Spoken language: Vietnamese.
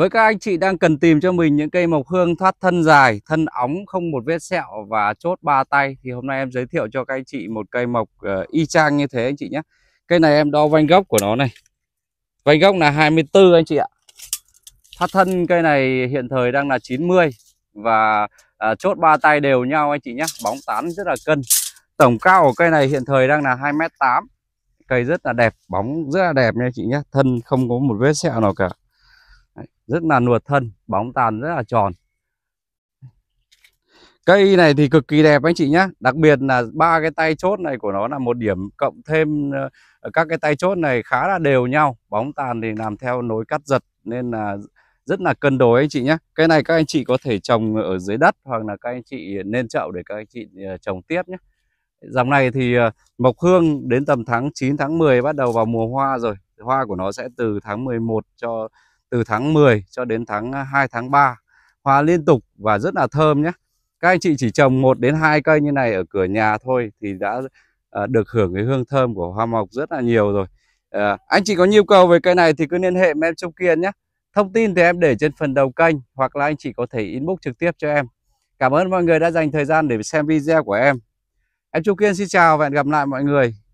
Với các anh chị đang cần tìm cho mình những cây mộc hương thoát thân dài, thân ống không một vết sẹo và chốt ba tay thì hôm nay em giới thiệu cho các anh chị một cây mộc uh, y chang như thế anh chị nhé. Cây này em đo vanh gốc của nó này. Vanh gốc là 24 anh chị ạ. Thoát thân cây này hiện thời đang là 90 và uh, chốt ba tay đều nhau anh chị nhé. Bóng tán rất là cân. Tổng cao của cây này hiện thời đang là 2m8. Cây rất là đẹp, bóng rất là đẹp nha chị nhé. Thân không có một vết sẹo nào cả rất là nuột thân bóng tàn rất là tròn cây này thì cực kỳ đẹp anh chị nhé đặc biệt là ba cái tay chốt này của nó là một điểm cộng thêm ờ, các cái tay chốt này khá là đều nhau bóng tàn thì làm theo nối cắt giật nên là rất là cân đối anh chị nhé cái này các anh chị có thể trồng ở dưới đất hoặc là các anh chị nên chậu để các anh chị ờ, trồng tiếp nhé dòng này thì ờ, mộc hương đến tầm tháng 9 tháng 10 bắt đầu vào mùa hoa rồi hoa của nó sẽ từ tháng 11 cho từ tháng 10 cho đến tháng 2 à, tháng 3 hoa liên tục và rất là thơm nhé các anh chị chỉ trồng một đến hai cây như này ở cửa nhà thôi thì đã à, được hưởng cái hương thơm của hoa mộc rất là nhiều rồi à, anh chị có nhu cầu về cây này thì cứ liên hệ với em trong Kiên nhé thông tin thì em để trên phần đầu kênh hoặc là anh chị có thể inbox trực tiếp cho em cảm ơn mọi người đã dành thời gian để xem video của em em Trung Kiên xin chào và hẹn gặp lại mọi người